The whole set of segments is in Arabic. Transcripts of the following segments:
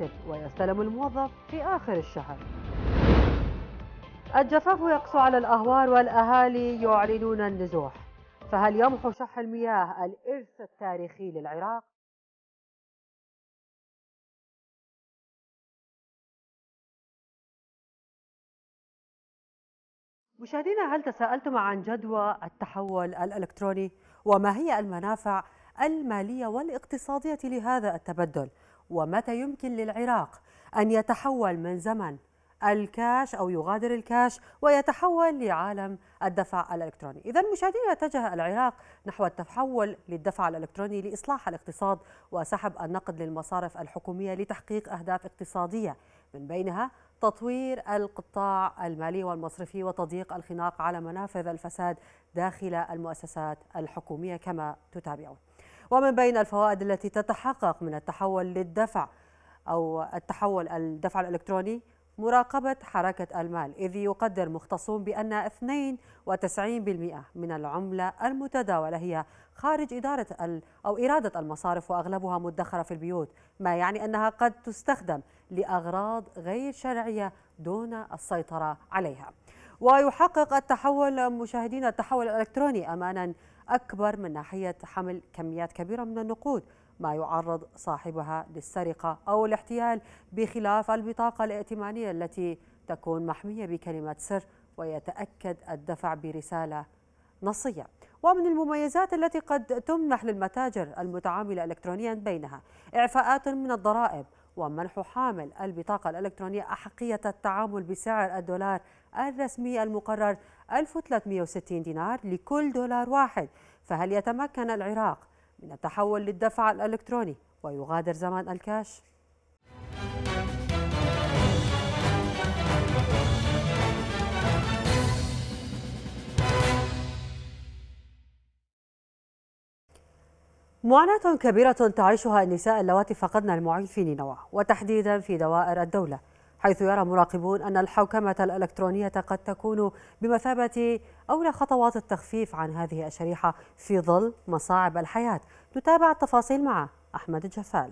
المرتب ويستلم الموظف في آخر الشهر الجفاف يقسو على الأهوار والأهالي يعلنون النزوح فهل يمحو شح المياه الإرث التاريخي للعراق؟ مشاهدينا هل تساءلتم عن جدوى التحول الإلكتروني وما هي المنافع المالية والاقتصادية لهذا التبدل؟ ومتى يمكن للعراق أن يتحول من زمن الكاش أو يغادر الكاش ويتحول لعالم الدفع الإلكتروني إذا مشاهدينا اتجه العراق نحو التحول للدفع الإلكتروني لإصلاح الاقتصاد وسحب النقد للمصارف الحكومية لتحقيق أهداف اقتصادية من بينها تطوير القطاع المالي والمصرفي وتضييق الخناق على منافذ الفساد داخل المؤسسات الحكومية كما تتابعون ومن بين الفوائد التي تتحقق من التحول للدفع أو التحول الدفع الإلكتروني مراقبة حركة المال إذ يقدر مختصون بأن 92% من العملة المتداولة هي خارج إدارة أو إرادة المصارف وأغلبها مدخرة في البيوت ما يعني أنها قد تستخدم لأغراض غير شرعية دون السيطرة عليها ويحقق التحول مشاهدينا التحول الإلكتروني أمانا أكبر من ناحية حمل كميات كبيرة من النقود ما يعرض صاحبها للسرقة أو الاحتيال بخلاف البطاقة الائتمانية التي تكون محمية بكلمة سر ويتأكد الدفع برسالة نصية ومن المميزات التي قد تمنح للمتاجر المتعاملة إلكترونيا بينها إعفاءات من الضرائب ومنح حامل البطاقة الإلكترونية أحقية التعامل بسعر الدولار الرسمي المقرر 1360 دينار لكل دولار واحد فهل يتمكن العراق من التحول للدفع الإلكتروني ويغادر زمان الكاش؟ معاناة كبيرة تعيشها النساء اللواتي فقدن المعين في نينوى وتحديدا في دوائر الدولة حيث يرى مراقبون أن الحوكمة الإلكترونية قد تكون بمثابة أولى خطوات التخفيف عن هذه الشريحة في ظل مصاعب الحياة نتابع التفاصيل مع أحمد الجفال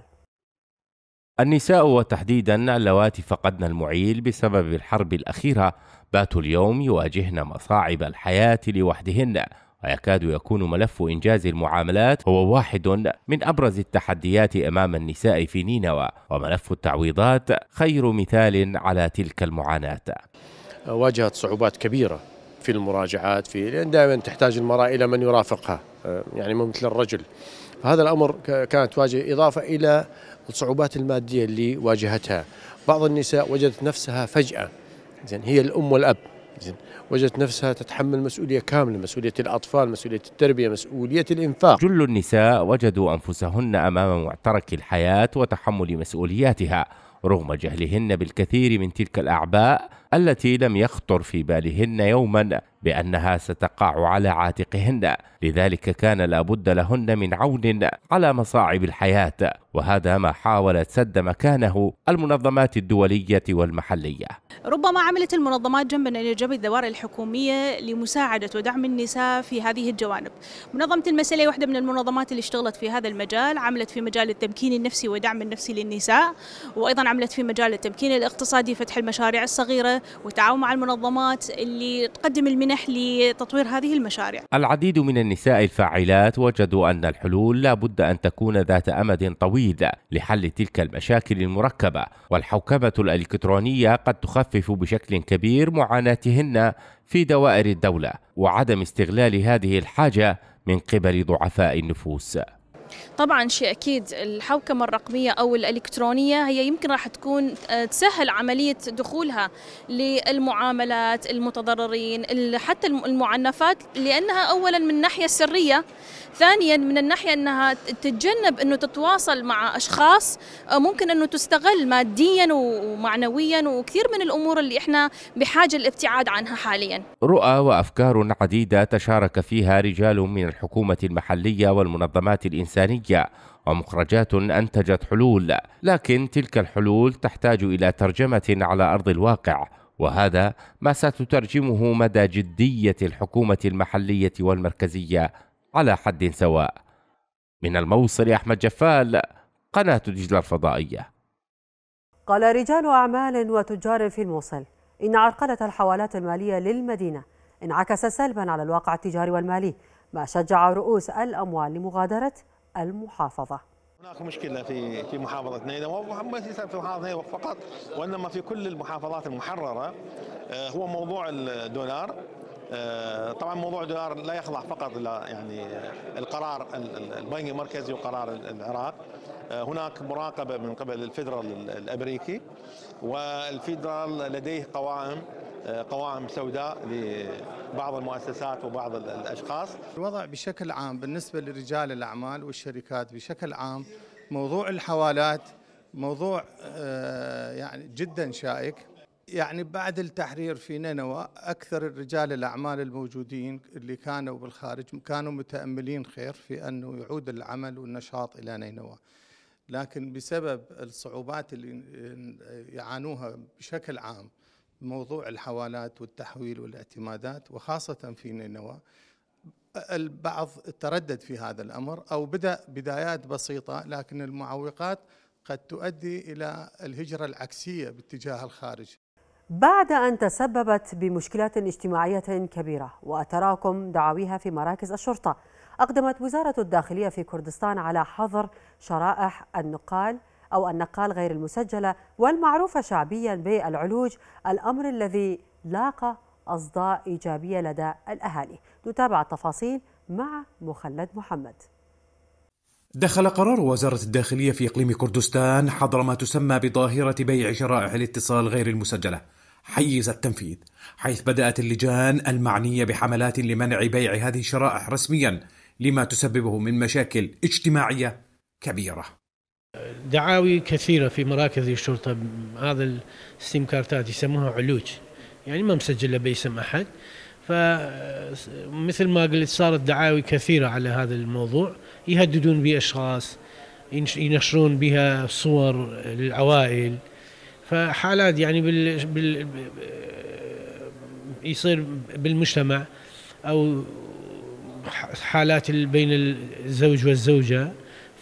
النساء وتحديدا اللواتي فقدن المعيل بسبب الحرب الأخيرة باتوا اليوم يواجهن مصاعب الحياة لوحدهن ويكاد يكون ملف إنجاز المعاملات هو واحد من أبرز التحديات أمام النساء في نينوى وملف التعويضات خير مثال على تلك المعاناة واجهت صعوبات كبيرة في المراجعات في لأن دائما تحتاج المرأة إلى من يرافقها آه، يعني مثل الرجل فهذا الأمر كانت تواجه إضافة إلى الصعوبات المادية اللي واجهتها بعض النساء وجدت نفسها فجأة زين هي الأم والأب زين وجدت نفسها تتحمل مسؤولية كاملة مسؤولية الأطفال مسؤولية التربية مسؤولية الإنفاق جل النساء وجدوا أنفسهن أمام معترك الحياة وتحمل مسؤولياتها رغم جهلهن بالكثير من تلك الأعباء التي لم يخطر في بالهن يوما بأنها ستقع على عاتقهن لذلك كان لابد لهن من عون على مصاعب الحياة وهذا ما حاولت سد مكانه المنظمات الدولية والمحلية ربما عملت المنظمات جنبا إلى جنب الدوائر الحكومية لمساعدة ودعم النساء في هذه الجوانب منظمة المسألة واحدة من المنظمات اللي اشتغلت في هذا المجال عملت في مجال التمكين النفسي ودعم النفسي للنساء وأيضا عملت في مجال التمكين الاقتصادي فتح المشاريع الصغيرة والتعاون مع المنظمات اللي تقدم المنح منح لتطوير هذه المشاريع العديد من النساء الفاعلات وجدوا أن الحلول لا بد أن تكون ذات أمد طويل لحل تلك المشاكل المركبة والحوكمة الإلكترونية قد تخفف بشكل كبير معاناتهن في دوائر الدولة وعدم استغلال هذه الحاجة من قبل ضعفاء النفوس طبعا شيء اكيد الحوكمه الرقميه او الالكترونيه هي يمكن راح تكون آه، تسهل عمليه دخولها للمعاملات المتضررين حتى المعنفات لانها اولا من الناحيه السريه ثانيا من الناحية أنها تتجنب أنه تتواصل مع أشخاص آه، ممكن أنه تستغل ماديا ومعنويا وكثير من الأمور اللي إحنا بحاجة الابتعاد عنها حاليا رؤى وأفكار عديدة تشارك فيها رجال من الحكومة المحلية والمنظمات الإنسانية ومخرجات أنتجت حلول لكن تلك الحلول تحتاج إلى ترجمة على أرض الواقع وهذا ما ستترجمه مدى جدية الحكومة المحلية والمركزية على حد سواء من الموصل أحمد جفال قناة دجلة الفضائية قال رجال أعمال وتجار في الموصل إن عرقلة الحوالات المالية للمدينة انعكس سلبا على الواقع التجاري والمالي ما شجع رؤوس الأموال لمغادرة المحافظة هناك مشكله في في محافظه اذا ليس في محافظه نينوى فقط وانما في كل المحافظات المحرره آه، هو موضوع الدولار آه، طبعا موضوع الدولار لا يخضع فقط الى يعني القرار البنك المركزي وقرار العراق آه، هناك مراقبه من قبل الفيدرال الامريكي والفيدرال لديه قوائم آه، قوائم سوداء لبعض المؤسسات وبعض الاشخاص. الوضع بشكل عام بالنسبه لرجال الاعمال والشركات بشكل عام موضوع الحوالات موضوع آه، يعني جدا شائك يعني بعد التحرير في نينوى اكثر الرجال الاعمال الموجودين اللي كانوا بالخارج كانوا متاملين خير في انه يعود العمل والنشاط الى نينوى. لكن بسبب الصعوبات اللي يعانوها بشكل عام موضوع الحوالات والتحويل والاعتمادات وخاصة في نينوى البعض تردد في هذا الأمر أو بدأ بدايات بسيطة لكن المعوقات قد تؤدي إلى الهجرة العكسية باتجاه الخارج بعد أن تسببت بمشكلات اجتماعية كبيرة وتراكم دعاويها في مراكز الشرطة أقدمت وزارة الداخلية في كردستان على حظر شرائح النقال أو النقال غير المسجلة والمعروفة شعبيا بالعلوج الأمر الذي لاقى أصداء إيجابية لدى الأهالي نتابع التفاصيل مع مخلد محمد دخل قرار وزارة الداخلية في إقليم كردستان حظر ما تسمى بظاهرة بيع شرائح الاتصال غير المسجلة حيز التنفيذ حيث بدأت اللجان المعنية بحملات لمنع بيع هذه الشرائح رسميا لما تسببه من مشاكل اجتماعية كبيرة دعاوي كثيرة في مراكز الشرطة هذا السيم كارتات يسموها علوج يعني ما مسجلة باسم أحد فمثل ما قلت صارت دعاوي كثيرة على هذا الموضوع يهددون بأشخاص ينشرون بها صور للعوائل فحالات يعني بال, بال... يصير بالمجتمع أو حالات بين الزوج والزوجة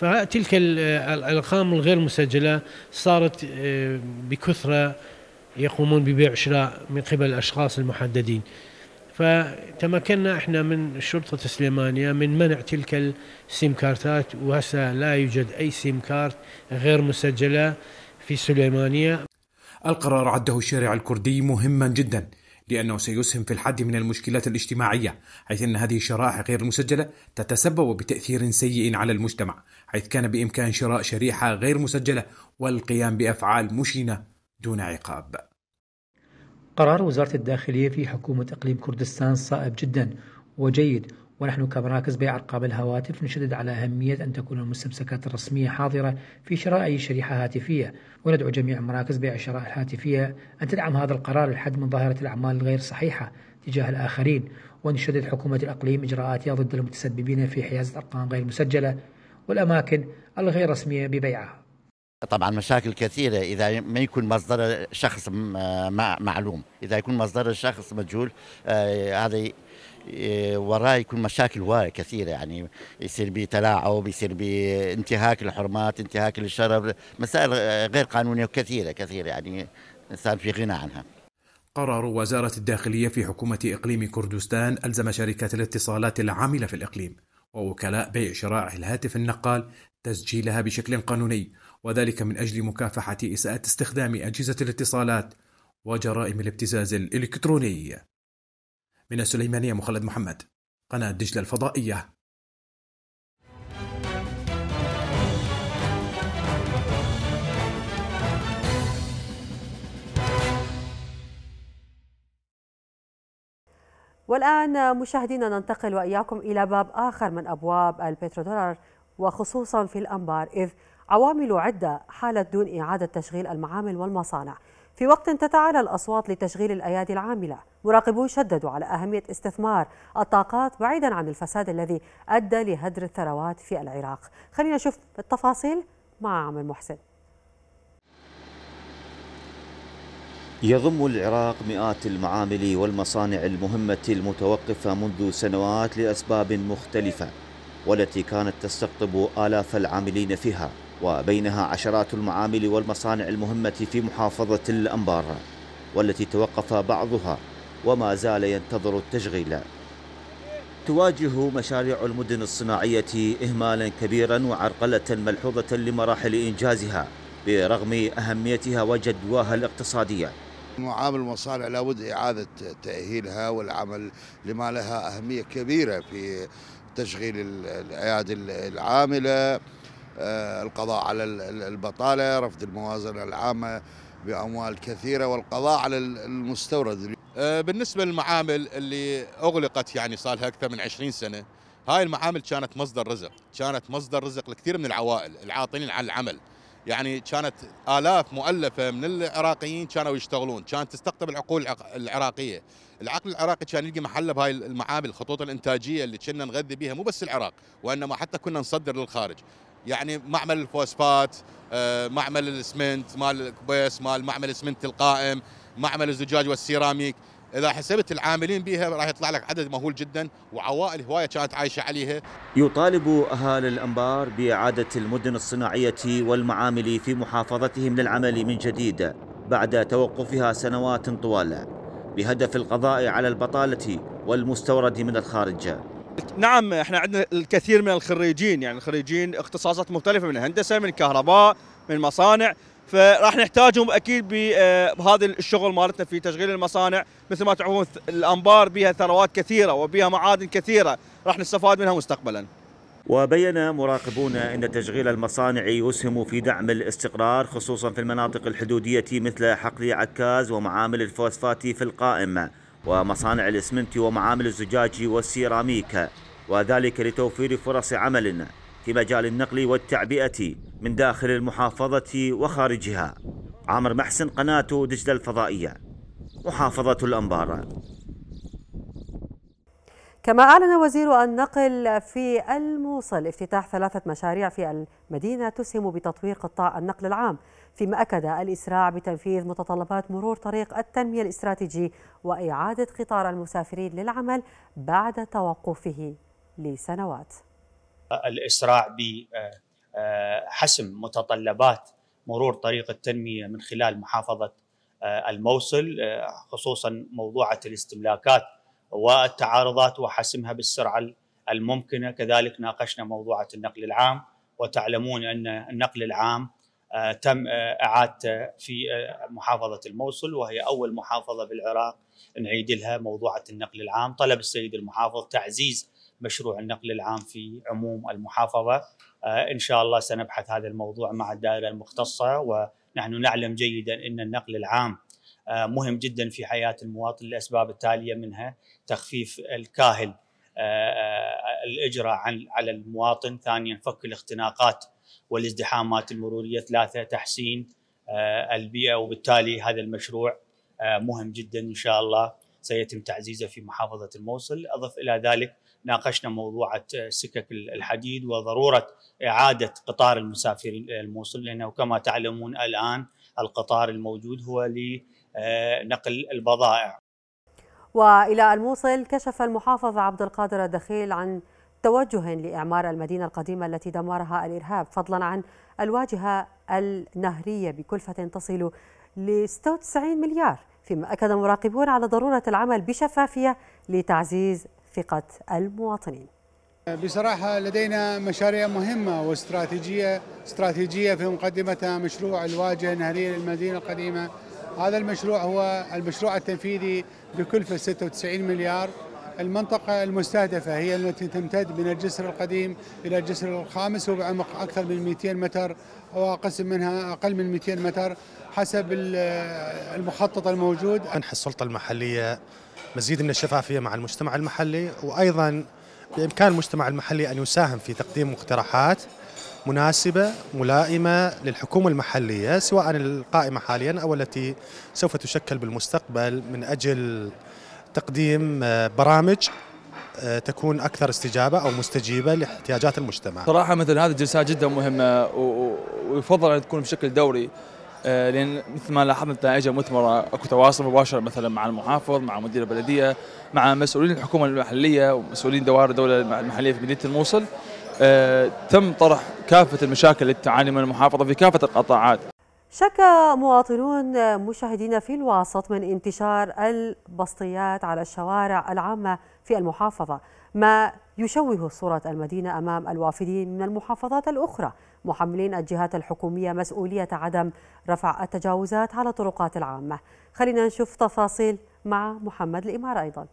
فتلك الأرقام الغير مسجلة صارت آه، بكثرة يقومون ببيع شراء من قبل الأشخاص المحددين فتمكنا احنا من شرطة سليمانية من منع تلك السيم كارتات وهسه لا يوجد أي سيم كارت غير مسجلة في سليمانية القرار عده الشارع الكردي مهما جدا لأنه سيسهم في الحد من المشكلات الاجتماعية حيث أن هذه الشرائح غير المسجلة تتسبب بتأثير سيء على المجتمع حيث كان بإمكان شراء شريحة غير مسجلة والقيام بأفعال مشينة دون عقاب قرار وزارة الداخلية في حكومة إقليم كردستان صائب جدا وجيد ونحن كمراكز بيع أرقام الهواتف نشدد على أهمية أن تكون المستمسكات الرسمية حاضرة في شراء أي شريحة هاتفية وندعو جميع مراكز بيع الشراء الهاتفية أن تدعم هذا القرار للحد من ظاهرة الأعمال الغير صحيحة تجاه الآخرين ونشدد حكومة الأقليم إجراءاتها ضد المتسببين في حيازة أرقام غير مسجلة والأماكن الغير رسمية ببيعها طبعا مشاكل كثيره اذا ما يكون مصدر شخص آه، معلوم اذا يكون مصدر الشخص مجهول آه، هذا إيه، وراه يكون مشاكل وارد كثيرة يعني يصير بتلاعب يصير بانتهاك الحرمات انتهاك للشرف مسائل غير قانونية كثيرة كثيرة يعني الإنسان في غنى عنها قرار وزارة الداخلية في حكومة إقليم كردستان ألزم شركات الاتصالات العاملة في الإقليم ووكلاء بيع شراء الهاتف النقال تسجيلها بشكل قانوني وذلك من أجل مكافحة إساءة استخدام أجهزة الاتصالات وجرائم الابتزاز الإلكتروني من السليمانية مخلد محمد قناة دجلة الفضائية والآن مشاهدينا ننتقل وإياكم إلى باب آخر من أبواب البترودولار وخصوصا في الأنبار إذ عوامل عدة حالت دون إعادة تشغيل المعامل والمصانع في وقت تتعالى الأصوات لتشغيل الأيادي العاملة مراقبون شددوا على أهمية استثمار الطاقات بعيدا عن الفساد الذي أدى لهدر الثروات في العراق خلينا نشوف التفاصيل مع عمر محسن يضم العراق مئات المعامل والمصانع المهمة المتوقفة منذ سنوات لأسباب مختلفة والتي كانت تستقطب آلاف العاملين فيها وبينها عشرات المعامل والمصانع المهمة في محافظة الأنبار والتي توقف بعضها وما زال ينتظر التشغيل تواجه مشاريع المدن الصناعية إهمالا كبيرا وعرقلة ملحوظة لمراحل إنجازها برغم أهميتها وجدواها الاقتصادية معامل المصانع لابد إعادة تأهيلها والعمل لما لها أهمية كبيرة في تشغيل الأيادي العاملة آه، القضاء على البطالة رفض الموازنة العامة بأموال كثيرة والقضاء على المستورد آه، بالنسبة للمعامل اللي أغلقت يعني صار لها أكثر من 20 سنة هاي المعامل كانت مصدر رزق كانت مصدر رزق لكثير من العوائل العاطلين عن العمل يعني كانت آلاف مؤلفة من العراقيين كانوا يشتغلون كانت تستقطب العقول العراقية العقل العراقي كان يلقي محله بهاي المعامل الخطوط الإنتاجية اللي كنا نغذي بها مو بس العراق وإنما حتى كنا نصدر للخارج يعني معمل الفوسفات آه، معمل الاسمنت مال الكبيس مال معمل الاسمنت القائم معمل الزجاج والسيراميك اذا حسبت العاملين بها راح يطلع لك عدد مهول جدا وعوائل هوايه كانت عايشه عليها. يطالب اهالي الانبار باعاده المدن الصناعيه والمعامل في محافظتهم للعمل من جديد بعد توقفها سنوات طوال بهدف القضاء على البطاله والمستورد من الخارج. نعم احنا عندنا الكثير من الخريجين يعني الخريجين اختصاصات مختلفه من هندسه من كهرباء من مصانع فراح نحتاجهم اكيد آه، بهذا الشغل مالتنا في تشغيل المصانع مثل ما تعرفون الانبار بها ثروات كثيره وبها معادن كثيره راح نستفاد منها مستقبلا. وبين مراقبون ان تشغيل المصانع يسهم في دعم الاستقرار خصوصا في المناطق الحدوديه مثل حقل عكاز ومعامل الفوسفات في القائمه ومصانع الاسمنت ومعامل الزجاج والسيراميكا وذلك لتوفير فرص عمل في مجال النقل والتعبئة من داخل المحافظة وخارجها عامر محسن قناة دجلة الفضائية محافظة الأنبار كما أعلن وزير النقل في الموصل افتتاح ثلاثة مشاريع في المدينة تسهم بتطوير قطاع النقل العام فيما أكد الإسراع بتنفيذ متطلبات مرور طريق التنمية الاستراتيجي وإعادة قطار المسافرين للعمل بعد توقفه لسنوات الإسراع بحسم آه، متطلبات مرور طريق التنمية من خلال محافظة آه، الموصل آه، خصوصا موضوعة الاستملاكات والتعارضات وحسمها بالسرعة الممكنة كذلك ناقشنا موضوعة النقل العام وتعلمون أن النقل العام آه، تم آه، اعادته في آه، محافظه الموصل وهي اول محافظه بالعراق نعيد لها موضوعه النقل العام، طلب السيد المحافظ تعزيز مشروع النقل العام في عموم المحافظه. ان شاء الله سنبحث هذا الموضوع مع الدائره المختصه ونحن نعلم جيدا ان النقل العام مهم جدا في حياه المواطن لاسباب التاليه منها تخفيف الكاهل الاجراء عن على المواطن، ثانيا فك الاختناقات والازدحامات المروريه ثلاثه تحسين آه، البيئه وبالتالي هذا المشروع آه، مهم جدا ان شاء الله سيتم تعزيزه في محافظه الموصل اضف الى ذلك ناقشنا موضوع سكك الحديد وضروره اعاده قطار المسافرين الى الموصل لانه كما تعلمون الان القطار الموجود هو لنقل البضائع والى الموصل كشف المحافظ عبد القادر الدخيل عن توجه لإعمار المدينة القديمة التي دمرها الإرهاب فضلا عن الواجهة النهرية بكلفة تصل ل 96 مليار فيما أكد مراقبون على ضرورة العمل بشفافية لتعزيز ثقة المواطنين بصراحة لدينا مشاريع مهمة واستراتيجية استراتيجية في مقدمتها مشروع الواجهة النهرية للمدينة القديمة هذا المشروع هو المشروع التنفيذي بكلفة 96 مليار المنطقة المستهدفة هي التي تمتد من الجسر القديم إلى الجسر الخامس وبعمق أكثر من 200 متر وقسم منها أقل من 200 متر حسب المخطط الموجود منح السلطة المحلية مزيد من الشفافية مع المجتمع المحلي وأيضا بإمكان المجتمع المحلي أن يساهم في تقديم مقترحات مناسبة ملائمة للحكومة المحلية سواء القائمة حاليا أو التي سوف تشكل بالمستقبل من أجل تقديم آه، برامج آه، تكون اكثر استجابه او مستجيبه لاحتياجات المجتمع. صراحه مثل هذه الجلسات جدا مهمه ويفضل ان تكون بشكل دوري آه، لان مثل ما لاحظنا نتائجها مثمره اكو تواصل مباشر مثلا مع المحافظ مع مدير البلديه مع مسؤولين الحكومه المحليه ومسؤولين دوائر الدوله المحليه في مدينه الموصل تم طرح كافه المشاكل التي تعاني من المحافظه في كافه القطاعات شكى مواطنون مشاهدين في الواسط من انتشار البسطيات على الشوارع العامة في المحافظة ما يشوه صورة المدينة أمام الوافدين من المحافظات الأخرى محملين الجهات الحكومية مسؤولية عدم رفع التجاوزات على الطرقات العامة خلينا نشوف تفاصيل مع محمد الإمارة أيضاً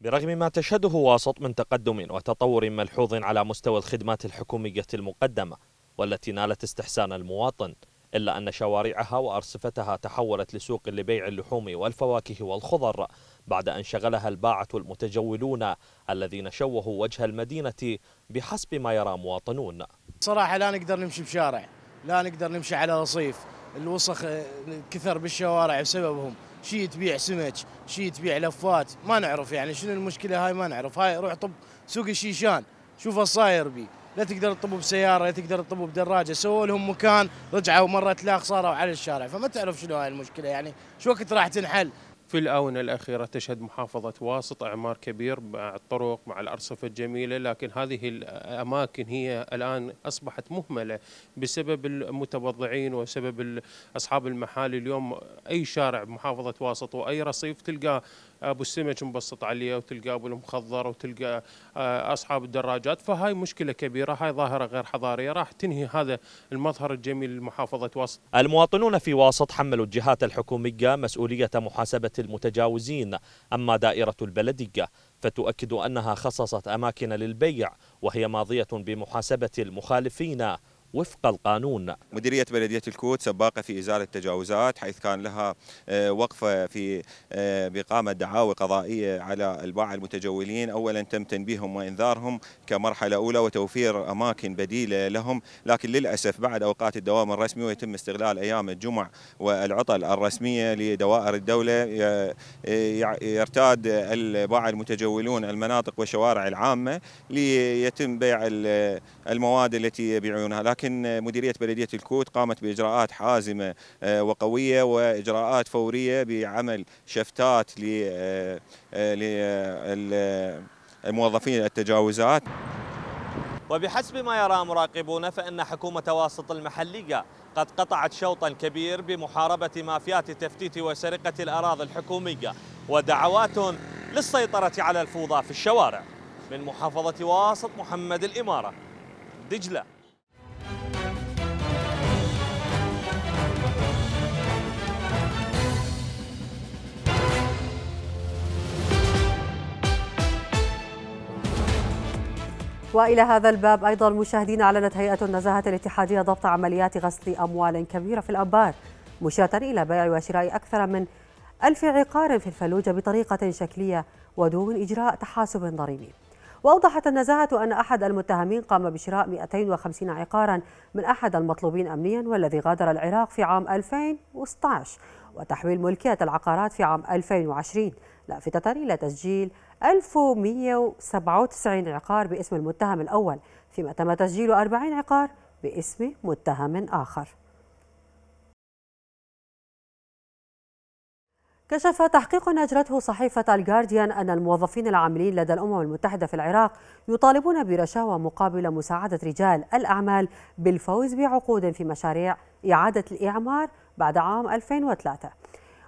برغم ما تشهده واسط من تقدم وتطور ملحوظ على مستوى الخدمات الحكومية المقدمة والتي نالت استحسان المواطن إلا أن شوارعها وأرصفتها تحولت لسوق لبيع اللحوم والفواكه والخضر بعد أن شغلها الباعة المتجولون الذين شوهوا وجه المدينة بحسب ما يرى مواطنون صراحة لا نقدر نمشي بشارع لا نقدر نمشي على رصيف الوسخ آه، كثر بالشوارع بسببهم شي تبيع سمك شي تبيع لفات ما نعرف يعني شنو المشكلة هاي ما نعرف هاي روح طب سوق الشيشان شوف الصاير بيه لا تقدر تطبوا بسياره لا تقدر تطبوا بدراجه سووا لهم مكان رجعوا مره تلاق صاروا على الشارع فما تعرف شنو هاي المشكله يعني شو وقت راح تنحل في الآونة الأخيرة تشهد محافظة واسط إعمار كبير مع الطرق مع الأرصفة الجميلة لكن هذه الأماكن هي الآن أصبحت مهملة بسبب المتبضعين وسبب أصحاب المحال اليوم أي شارع بمحافظة واسط وأي رصيف تلقاه ابو السمك مبسط عليه وتلقى ابو المخضر وتلقى آه، اصحاب الدراجات فهاي مشكله كبيره هاي ظاهره غير حضاريه راح تنهي هذا المظهر الجميل لمحافظه واسط. المواطنون في واسط حملوا الجهات الحكوميه مسؤوليه محاسبه المتجاوزين اما دائره البلديه فتؤكد انها خصصت اماكن للبيع وهي ماضيه بمحاسبه المخالفين وفق القانون مديرية بلدية الكوت سباقة في إزالة التجاوزات حيث كان لها آه، وقفة في آه، بإقامة دعاوى قضائية على الباعة المتجولين أولا تم تنبيههم وإنذارهم كمرحلة أولى وتوفير أماكن بديلة لهم لكن للأسف بعد أوقات الدوام الرسمي ويتم استغلال أيام الجمع والعطل الرسمية لدوائر الدولة يرتاد الباعة المتجولون المناطق والشوارع العامة ليتم بيع المواد التي يبيعونها لكن لكن مديرية بلدية الكوت قامت بإجراءات حازمة آه، وقوية وإجراءات فورية بعمل شفتات للموظفين آه، آه، التجاوزات وبحسب ما يرى مراقبون فإن حكومة واسط المحلية قد قطعت شوطا كبير بمحاربة مافيات التفتيت وسرقة الأراضي الحكومية ودعوات للسيطرة على الفوضى في الشوارع من محافظة واسط محمد الإمارة دجلة والى هذا الباب ايضا المشاهدين اعلنت هيئه النزاهه الاتحاديه ضبط عمليات غسل اموال كبيره في الانبار مشيره الى بيع وشراء اكثر من ألف عقار في الفلوجة بطريقة شكلية ودون إجراء تحاسب ضريبي وأوضحت النزاهة أن أحد المتهمين قام بشراء 250 عقارا من أحد المطلوبين أمنيا والذي غادر العراق في عام 2016 وتحويل ملكية العقارات في عام 2020 لا في تسجيل لتسجيل 1197 عقار باسم المتهم الأول فيما تم تسجيل 40 عقار باسم متهم آخر كشف تحقيق أجرته صحيفة الجارديان أن الموظفين العاملين لدى الأمم المتحدة في العراق يطالبون برشاوى مقابل مساعدة رجال الأعمال بالفوز بعقود في مشاريع إعادة الإعمار بعد عام 2003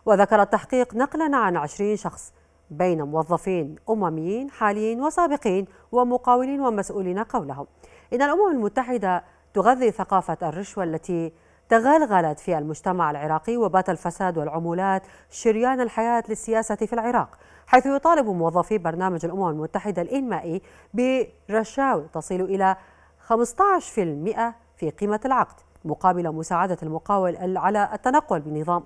وذكر التحقيق نقلا عن 20 شخص بين موظفين أمميين حاليين وسابقين ومقاولين ومسؤولين قولهم إن الأمم المتحدة تغذي ثقافة الرشوة التي تغلغلت في المجتمع العراقي وبات الفساد والعمولات شريان الحياة للسياسة في العراق حيث يطالب موظفي برنامج الأمم المتحدة الإنمائي برشاوي تصل إلى 15% في قيمة العقد مقابل مساعدة المقاول على التنقل بنظام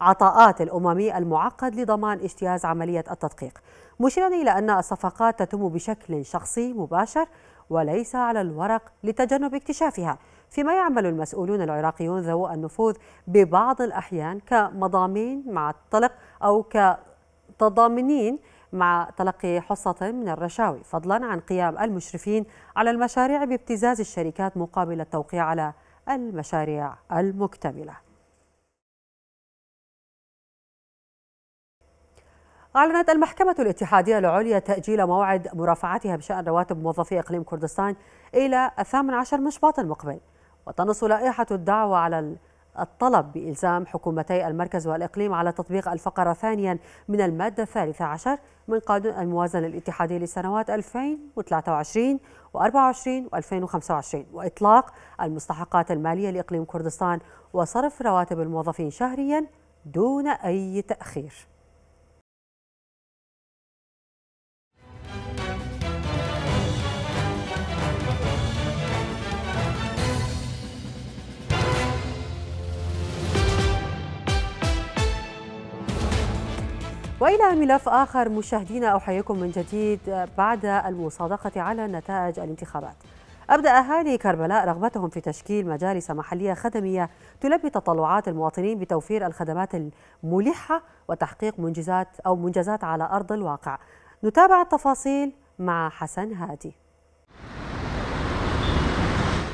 عطاءات الأممي المعقد لضمان اجتياز عملية التدقيق مشيرا إلى أن الصفقات تتم بشكل شخصي مباشر وليس على الورق لتجنب اكتشافها فيما يعمل المسؤولون العراقيون ذو النفوذ ببعض الأحيان كمضامين مع الطلق أو كتضامنين مع تلقي حصة من الرشاوي فضلا عن قيام المشرفين على المشاريع بابتزاز الشركات مقابل التوقيع على المشاريع المكتمله أعلنت المحكمة الاتحادية العليا تأجيل موعد مرافعتها بشأن رواتب موظفي إقليم كردستان إلى الثامن عشر من شباط المقبل وتنص لائحة الدعوة على الطلب بإلزام حكومتي المركز والإقليم على تطبيق الفقرة ثانيا من المادة الثالثة عشر من قانون الموازنة الاتحادية لسنوات 2023 و24 و2025 وإطلاق المستحقات المالية لإقليم كردستان وصرف رواتب الموظفين شهريا دون أي تأخير والى ملف اخر مشاهدينا احييكم من جديد بعد المصادقه على نتائج الانتخابات أبدأ أهالي كربلاء رغبتهم في تشكيل مجالس محلية خدمية تلبي تطلعات المواطنين بتوفير الخدمات الملحة وتحقيق منجزات أو منجزات على أرض الواقع. نتابع التفاصيل مع حسن هادي.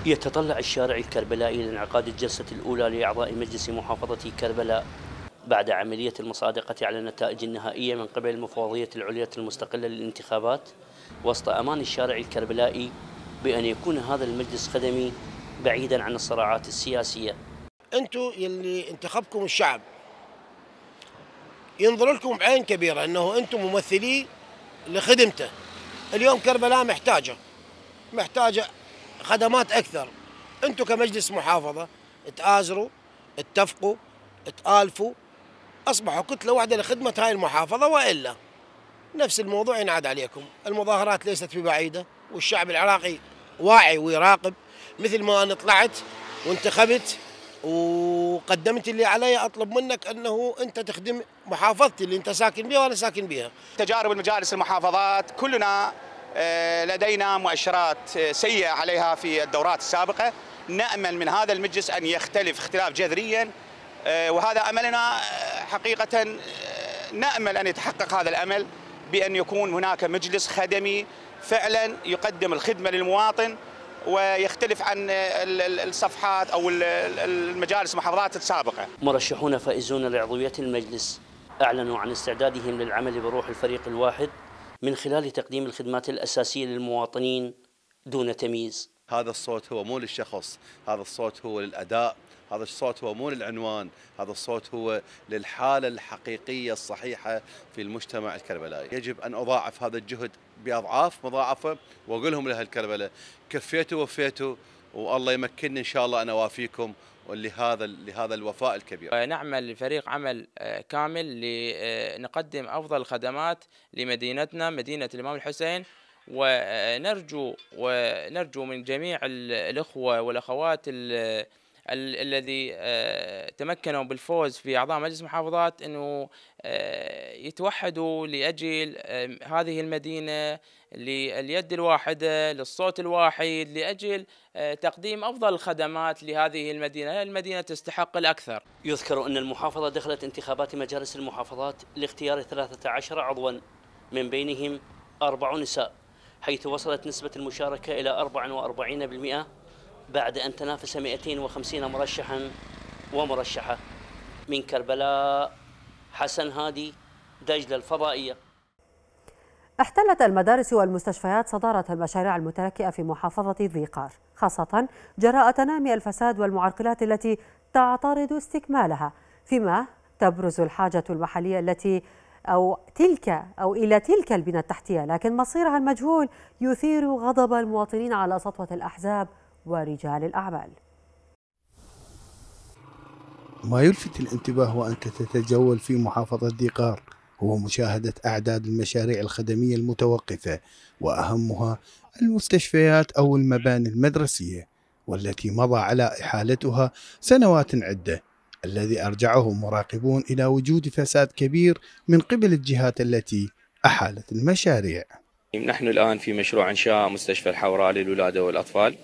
يتطلع الشارع الكربلائي لانعقاد الجلسة الأولى لأعضاء مجلس محافظة كربلاء بعد عملية المصادقة على النتائج النهائية من قبل المفوضية العليا المستقلة للانتخابات وسط أمان الشارع الكربلائي بأن يكون هذا المجلس خدمي بعيدا عن الصراعات السياسية أنتم يلي انتخبكم الشعب ينظر لكم بعين كبيرة أنه أنتم ممثلي لخدمته اليوم كربلاء محتاجة محتاجة خدمات أكثر أنتم كمجلس محافظة تآزروا اتفقوا تآلفوا اصبحوا كتله واحده لخدمه هاي المحافظه والا نفس الموضوع ينعاد عليكم المظاهرات ليست ببعيده والشعب العراقي واعي ويراقب مثل ما انا طلعت وانتخبت وقدمت اللي علي اطلب منك انه انت تخدم محافظتي اللي انت ساكن بها وانا ساكن بها. تجارب المجالس المحافظات كلنا آه، لدينا مؤشرات آه، سيئه عليها في الدورات السابقه، نامل من هذا المجلس ان يختلف اختلاف جذريا آه، وهذا املنا آه، حقيقه آه، نامل ان يتحقق هذا الامل بان يكون هناك مجلس خدمي فعلا يقدم الخدمه للمواطن ويختلف عن الصفحات او المجالس المحافظات السابقه. مرشحون فائزون لعضويه المجلس اعلنوا عن استعدادهم للعمل بروح الفريق الواحد من خلال تقديم الخدمات الاساسيه للمواطنين دون تمييز. هذا الصوت هو مو للشخص، هذا الصوت هو للاداء هذا الصوت هو مو للعنوان هذا الصوت هو للحالة الحقيقية الصحيحة في المجتمع الكربلائي يجب أن أضاعف هذا الجهد بأضعاف مضاعفة وأقول لهم لأهل كربلاء كفيتوا وفيتوا والله يمكنني إن شاء الله أن أوافيكم لهذا لهذا الوفاء الكبير. نعمل فريق عمل آه، كامل لنقدم آه، افضل الخدمات لمدينتنا مدينه الامام الحسين ونرجو آه، ونرجو من جميع الاخوه والاخوات ال الذي آه، تمكنوا بالفوز في اعضاء مجلس محافظات انه آه، يتوحدوا لاجل آه، هذه المدينه لليد الواحده للصوت الواحد لاجل تقديم افضل الخدمات لهذه المدينه، المدينه تستحق الاكثر. يذكر ان المحافظه دخلت انتخابات مجالس المحافظات لاختيار 13 عضوا من بينهم اربع نساء حيث وصلت نسبه المشاركه الى 44% بعد أن تنافس 250 مرشحا ومرشحة من كربلاء حسن هادي دجلة الفضائية احتلت المدارس والمستشفيات صدارة المشاريع المتلكئة في محافظة ذيقار خاصة جراء تنامي الفساد والمعرقلات التي تعترض استكمالها فيما تبرز الحاجة المحلية التي أو تلك أو إلى تلك البنى التحتية لكن مصيرها المجهول يثير غضب المواطنين على سطوة الأحزاب ورجال الأعمال ما يلفت الانتباه وأنت تتجول في محافظة ديقار هو مشاهدة أعداد المشاريع الخدمية المتوقفة وأهمها المستشفيات أو المباني المدرسية والتي مضى على إحالتها سنوات عدة الذي أرجعه مراقبون إلى وجود فساد كبير من قبل الجهات التي أحالت المشاريع نحن الآن في مشروع إنشاء مستشفى الحوراء للولادة والأطفال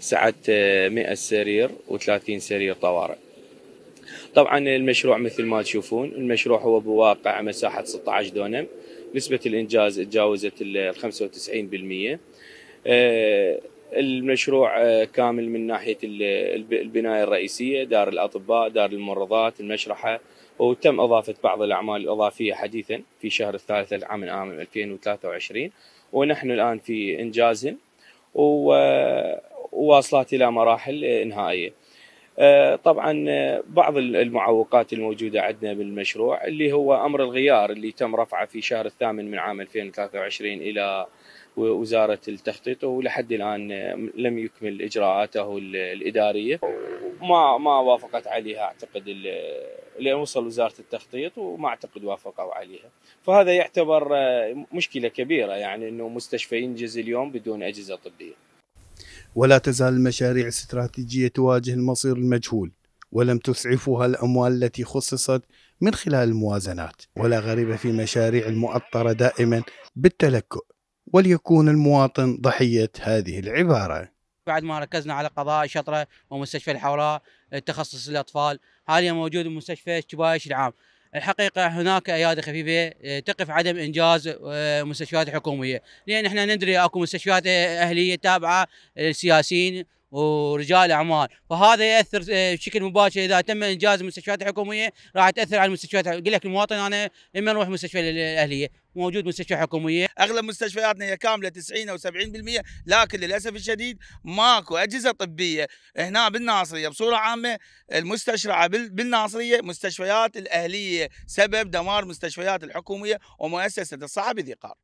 سعة 100 آه، سرير و30 سرير طوارئ طبعا المشروع مثل ما تشوفون المشروع هو بواقع مساحة 16 دونم نسبة الإنجاز تجاوزت ال 95% آه، المشروع آه، كامل من ناحية البناية الرئيسية دار الأطباء دار الممرضات المشرحة وتم إضافة بعض الأعمال الإضافية حديثا في شهر الثالث العام العام 2023 ونحن الآن في إنجازهم و وواصلات الى مراحل نهائيه. آه، طبعا آه، بعض المعوقات الموجوده عندنا بالمشروع اللي هو امر الغيار اللي تم رفعه في شهر الثامن من عام 2023 الى وزاره التخطيط ولحد الان آه، لم يكمل اجراءاته الاداريه ما ما وافقت عليها اعتقد لين وصل وزاره التخطيط وما اعتقد وافقوا عليها فهذا يعتبر مشكله كبيره يعني انه مستشفى ينجز اليوم بدون اجهزه طبيه ولا تزال المشاريع الاستراتيجية تواجه المصير المجهول ولم تسعفها الأموال التي خصصت من خلال الموازنات ولا غريبة في مشاريع المؤطرة دائما بالتلكؤ وليكون المواطن ضحية هذه العبارة بعد ما ركزنا على قضاء شطرة ومستشفى الحوراء تخصص الأطفال حاليا موجود مستشفى شبايش العام الحقيقه هناك ايادي خفيفه آه، تقف عدم انجاز آه، مستشفيات حكوميه لان احنا ندري اكو مستشفيات آه، اهليه تابعه للسياسيين ورجال اعمال فهذا ياثر آه، بشكل مباشر اذا تم انجاز المستشفيات الحكوميه راح تاثر على المستشفيات اقول لك المواطن انا اما اروح مستشفى الاهليه موجود مستشفى حكوميه اغلب مستشفياتنا هي كامله 90 او 70% لكن للاسف الشديد ماكو اجهزه طبيه هنا بالناصريه بصوره عامه المستشرعه بالناصريه مستشفيات الاهليه سبب دمار مستشفيات الحكوميه ومؤسسه الصحه بذقار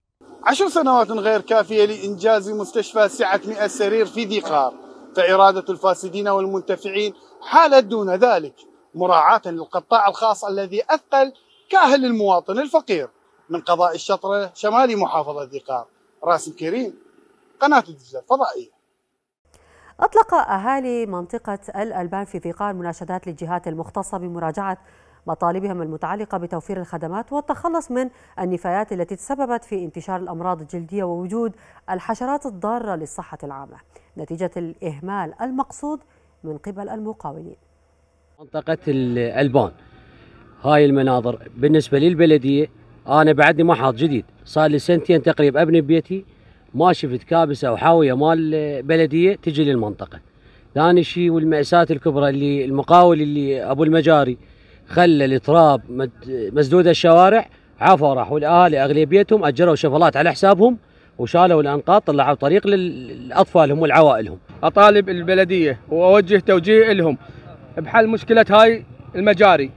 عشر سنوات غير كافيه لانجاز مستشفى سعه 100 سرير في ذقار فإرادة الفاسدين والمنتفعين حالت دون ذلك مراعاة للقطاع الخاص الذي أثقل كاهل المواطن الفقير من قضاء الشطرة شمالي محافظة ذيقار راس راسم كريم قناة الدجلة الفضائية أطلق أهالي منطقة الألبان في ذيقار مناشدات للجهات المختصة بمراجعة مطالبهم المتعلقة بتوفير الخدمات والتخلص من النفايات التي تسببت في انتشار الأمراض الجلدية ووجود الحشرات الضارة للصحة العامة نتيجة الإهمال المقصود من قبل المقاولين منطقة الألبان هاي المناظر بالنسبة للبلدية أنا بعدني ما حاط جديد صار لي سنتين تقريبا أبني بيتي ما شفت كابسة أو حاوية مال بلدية تجي للمنطقة ثاني شيء والمأساة الكبرى اللي المقاول اللي أبو المجاري خلى التراب مسدود الشوارع عفوا راحوا الاهالي اغلبيتهم اجروا شفلات على حسابهم وشالوا الانقاض طلعوا طريق لاطفالهم والعوائلهم. اطالب البلديه واوجه توجيه لهم بحل مشكله هاي المجاري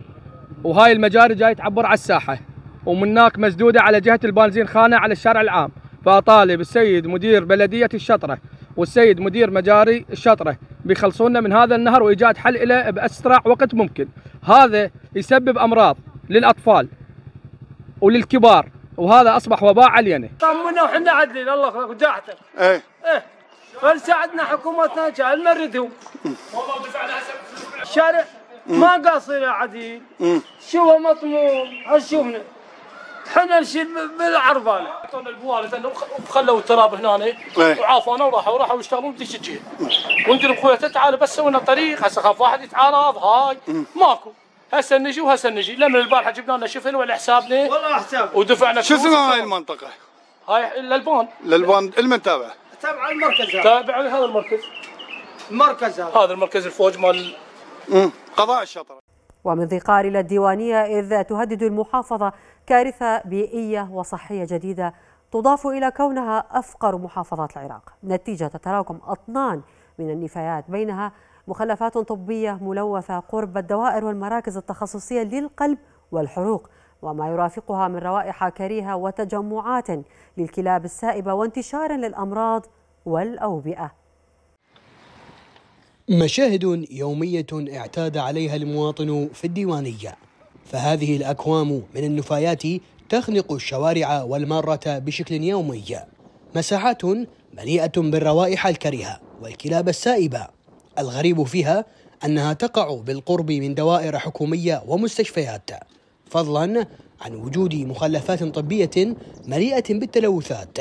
وهاي المجاري جاي تعبر على الساحه ومن هناك مسدوده على جهه البنزين خانه على الشارع العام فاطالب السيد مدير بلديه الشطره والسيد مدير مجاري الشطرة بيخلصونا من هذا النهر وإيجاد حل له بأسرع وقت ممكن هذا يسبب أمراض للأطفال وللكبار وهذا أصبح وباء علينا طمنا وحنا عدلين الله وجاحتك ايه ايه فلساعدنا حكومتنا جعل نردهم والله الشارع ما قاصر يا عديل شو مطموم هل شوفنا حنا نشيل من العرفانه اعطونا البوالد وخلوا التراب هنا إيه. وعافونا وراحوا وراحوا يشتغلون بديك الجهه ونقول بخويا تعال بس سوينا طريق هسه خاف واحد يتعارض هاي إيه. ماكو هسه نجي وهسه نجي لما البارحه جبنا لنا شفل وعلى حسابنا والله حسابنا ودفعنا شو اسمها هاي المنطقه؟ هاي الالبان الالبان المن تابع؟ تابع المركز هذا تابع هذا المركز المركز هذا هذا المركز الفوج مال إيه. قضاء الشطر ومن ذي إلى الديوانية إذ تهدد المحافظة كارثة بيئية وصحية جديدة تضاف إلى كونها أفقر محافظات العراق نتيجة تراكم أطنان من النفايات بينها مخلفات طبية ملوثة قرب الدوائر والمراكز التخصصية للقلب والحروق وما يرافقها من روائح كريهة وتجمعات للكلاب السائبة وانتشارا للأمراض والأوبئة مشاهد يومية اعتاد عليها المواطن في الديوانية فهذه الأكوام من النفايات تخنق الشوارع والمارة بشكل يومي مساحات مليئة بالروائح الكريهة والكلاب السائبة الغريب فيها أنها تقع بالقرب من دوائر حكومية ومستشفيات فضلا عن وجود مخلفات طبية مليئة بالتلوثات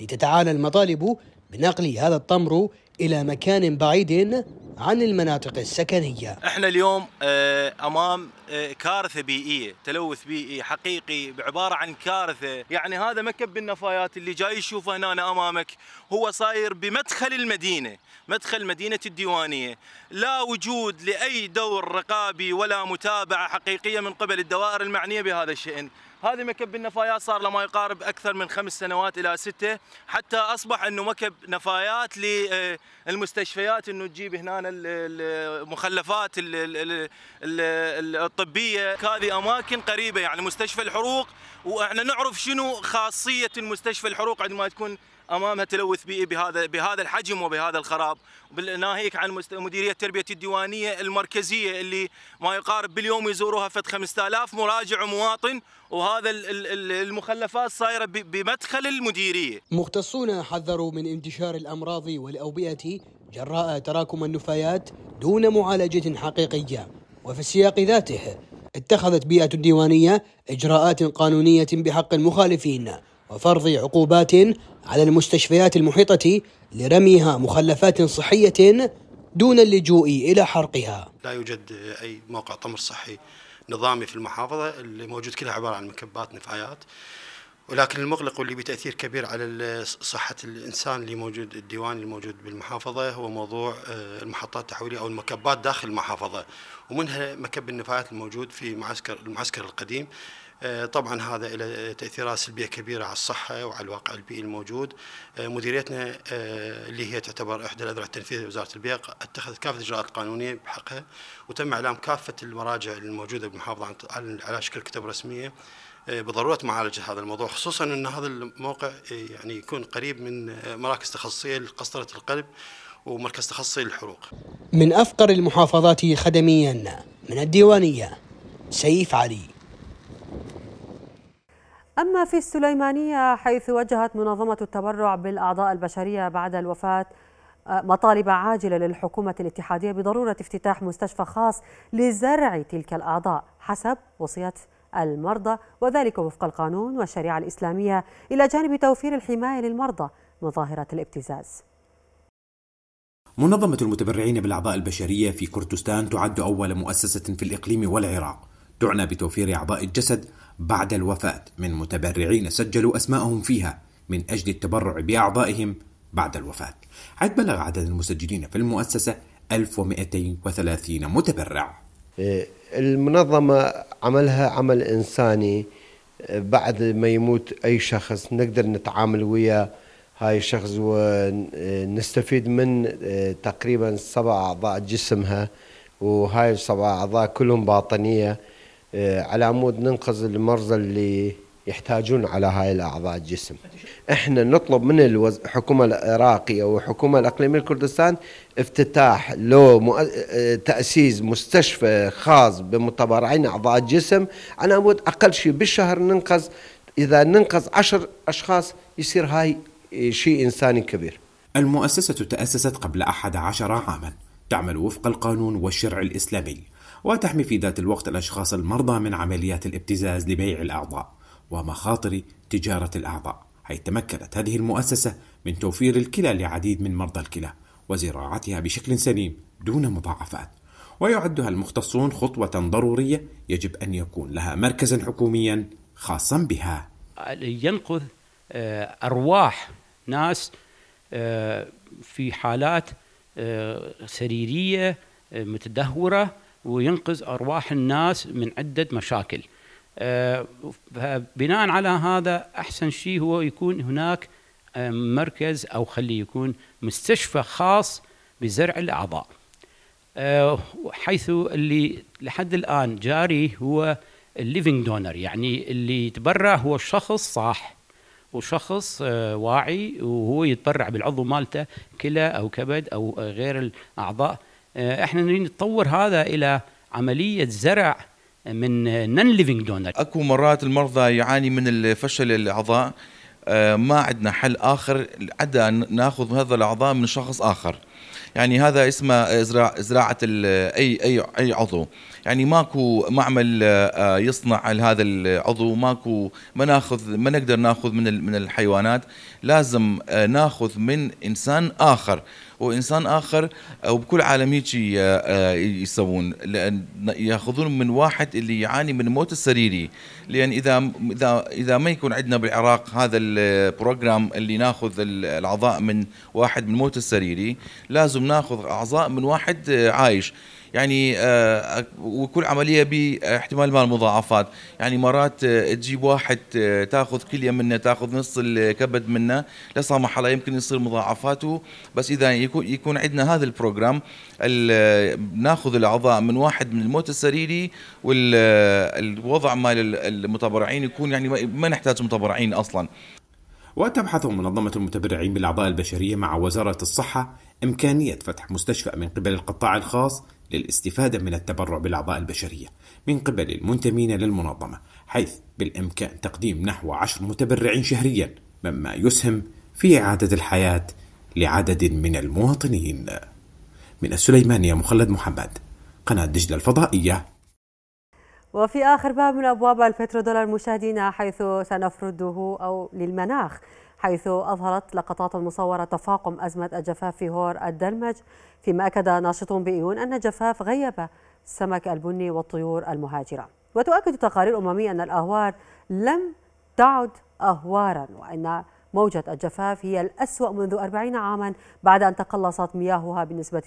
لتتعالى المطالب بنقل هذا التمر إلى مكان بعيد عن المناطق السكنية احنا اليوم آه، امام آه، كارثة بيئية تلوث بيئي حقيقي عبارة عن كارثة يعني هذا مكب النفايات اللي جاي يشوفه هنا امامك هو صاير بمدخل المدينة مدخل مدينة الديوانية لا وجود لأي دور رقابي ولا متابعة حقيقية من قبل الدوائر المعنية بهذا الشأن هذا مكب النفايات صار له ما يقارب اكثر من خمس سنوات الى سته حتى اصبح انه مكب نفايات للمستشفيات آه، انه تجيب هنا المخلفات الطبيه هذه اماكن قريبه يعني مستشفى الحروق واحنا نعرف شنو خاصيه مستشفى الحروق عندما تكون امامها تلوث بيئي بهذا بهذا الحجم وبهذا الخراب ناهيك عن مديريه التربيه الديوانيه المركزيه اللي ما يقارب باليوم يزوروها فد 5000 مراجع ومواطن وهذا المخلفات صايره بمدخل المديريه. مختصون حذروا من انتشار الامراض والاوبئه جراء تراكم النفايات دون معالجه حقيقيه وفي السياق ذاته اتخذت بيئه الديوانيه اجراءات قانونيه بحق المخالفين وفرض عقوبات على المستشفيات المحيطة لرميها مخلفات صحية دون اللجوء إلى حرقها لا يوجد أي موقع طمر صحي نظامي في المحافظة اللي موجود كلها عبارة عن مكبات نفايات ولكن المغلق واللي بتأثير كبير على صحة الإنسان اللي موجود الديوان الموجود بالمحافظة هو موضوع آه، المحطات التحويلية أو المكبات داخل المحافظة ومنها مكب النفايات الموجود في معسكر المعسكر القديم آه، طبعا هذا له تاثيرات سلبيه كبيره على الصحه وعلى الواقع البيئي الموجود آه، مديريتنا آه، اللي هي تعتبر احدى الاذرع التنفيذيه لوزاره البيئه اتخذت كافه الاجراءات القانونيه بحقها وتم اعلام كافه المراجع الموجوده بالمحافظه على شكل كتب رسميه بضروره معالجه هذا الموضوع خصوصا ان هذا الموقع يعني يكون قريب من مراكز تخصصيه لقسطره القلب ومركز تخصصي للحروق. من افقر المحافظات خدميا من الديوانيه سيف علي. أما في السليمانية حيث وجهت منظمة التبرع بالأعضاء البشرية بعد الوفاة آه، مطالب عاجلة للحكومة الاتحادية بضرورة افتتاح مستشفى خاص لزرع تلك الأعضاء حسب وصية المرضى وذلك وفق القانون والشريعة الإسلامية إلى جانب توفير الحماية للمرضى من ظاهرة الابتزاز منظمة المتبرعين بالأعضاء البشرية في كردستان تعد أول مؤسسة في الإقليم والعراق تعنى بتوفير أعضاء الجسد بعد الوفاة من متبرعين سجلوا أسماءهم فيها من أجل التبرع بأعضائهم بعد الوفاة حيث بلغ عدد المسجلين في المؤسسة 1230 متبرع إيه، المنظمة عملها عمل إنساني إيه، بعد ما يموت أي شخص نقدر نتعامل ويا هاي الشخص ونستفيد إيه، من تقريبا سبع أعضاء جسمها وهاي السبع أعضاء كلهم باطنية آه، على مود ننقذ المرضى اللي يحتاجون على هاي الاعضاء الجسم. احنا نطلب من الحكومه العراقيه والحكومه الاقليميه الكردستان افتتاح لو آه، تاسيس مستشفى خاص بمتبرعين اعضاء الجسم على مود اقل شيء بالشهر ننقذ اذا ننقذ عشر اشخاص يصير هاي شيء انساني كبير. المؤسسه تاسست قبل 11 عاما تعمل وفق القانون والشرع الإسلامي وتحمي في ذات الوقت الأشخاص المرضى من عمليات الابتزاز لبيع الأعضاء ومخاطر تجارة الأعضاء حيث تمكنت هذه المؤسسة من توفير الكلى لعديد من مرضى الكلى وزراعتها بشكل سليم دون مضاعفات ويعدها المختصون خطوة ضرورية يجب أن يكون لها مركزا حكوميا خاصا بها ينقذ آه، أرواح ناس آه، في حالات آه، سريريه آه، متدهوره وينقذ ارواح الناس من عده مشاكل. آه، فبناء على هذا احسن شيء هو يكون هناك مركز او خلي يكون مستشفى خاص بزرع الاعضاء. حيث اللي لحد الان جاري هو الليفنج دونر يعني اللي يتبرع هو شخص صاح وشخص آه، واعي وهو يتبرع بالعضو مالته كلى او كبد او غير الاعضاء آه، احنا نريد نتطور هذا الى عمليه زرع من نون ليفينج دونر اكو مرات المرضى يعاني من الفشل الاعضاء آه، ما عندنا حل اخر عدا ناخذ هذا الاعضاء من شخص اخر يعني هذا اسمه زراع زراعه اي اي اي عضو يعني ماكو معمل آه، يصنع هذا العضو ماكو ما ناخذ ما نقدر ناخذ من من الحيوانات لازم آه، ناخذ من انسان اخر وانسان اخر او بكل عالم هيك آه، آه، يسوون لان ياخذون من واحد اللي يعاني من الموت السريري لان اذا اذا اذا ما يكون عندنا بالعراق هذا البروجرام اللي ناخذ الاعضاء من واحد من الموت السريري لازم ناخذ اعضاء من واحد آه، عايش يعني آه، وكل عمليه باحتمال مال مضاعفات يعني مرات آه، تجيب واحد آه، تاخذ كليه منه تاخذ نص الكبد منه لا سمح الله يمكن يصير مضاعفاته بس اذا يكون يكون عندنا هذا البروجرام ناخذ الاعضاء من واحد من الموت السريري والوضع مال المتبرعين يكون يعني ما نحتاج متبرعين اصلا وتبحث منظمة المتبرعين بالأعضاء البشرية مع وزارة الصحة إمكانية فتح مستشفى من قبل القطاع الخاص للاستفادة من التبرع بالأعضاء البشرية من قبل المنتمين للمنظمة حيث بالإمكان تقديم نحو عشر متبرعين شهريا مما يسهم في إعادة الحياة لعدد من المواطنين من السليمانية مخلد محمد قناة دجلة الفضائية وفي آخر باب من أبواب البترودولار مشاهدينا حيث سنفرده أو للمناخ حيث أظهرت لقطات مصورة تفاقم أزمة الجفاف في هور الدلمج فيما أكد ناشطون بإيون أن الجفاف غيب السمك البني والطيور المهاجرة وتؤكد تقارير أممية أن الأهوار لم تعد أهوارا وأن موجة الجفاف هي الأسوأ منذ 40 عاما بعد أن تقلصت مياهها بنسبة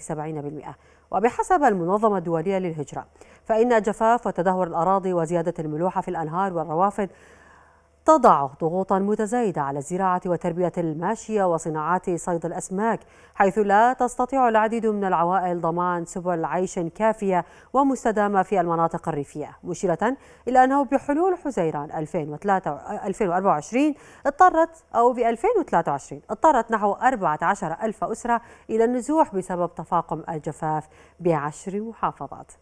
70% وبحسب المنظمة الدولية للهجرة فإن الجفاف وتدهور الأراضي وزيادة الملوحة في الأنهار والروافد تضع ضغوطا متزايدة على الزراعة وتربية الماشية وصناعات صيد الأسماك حيث لا تستطيع العديد من العوائل ضمان سبل عيش كافية ومستدامة في المناطق الريفية مشيرة إلى أنه بحلول حزيران 2024 اضطرت أو ب 2023 اضطرت نحو 14 ألف أسرة إلى النزوح بسبب تفاقم الجفاف بعشر محافظات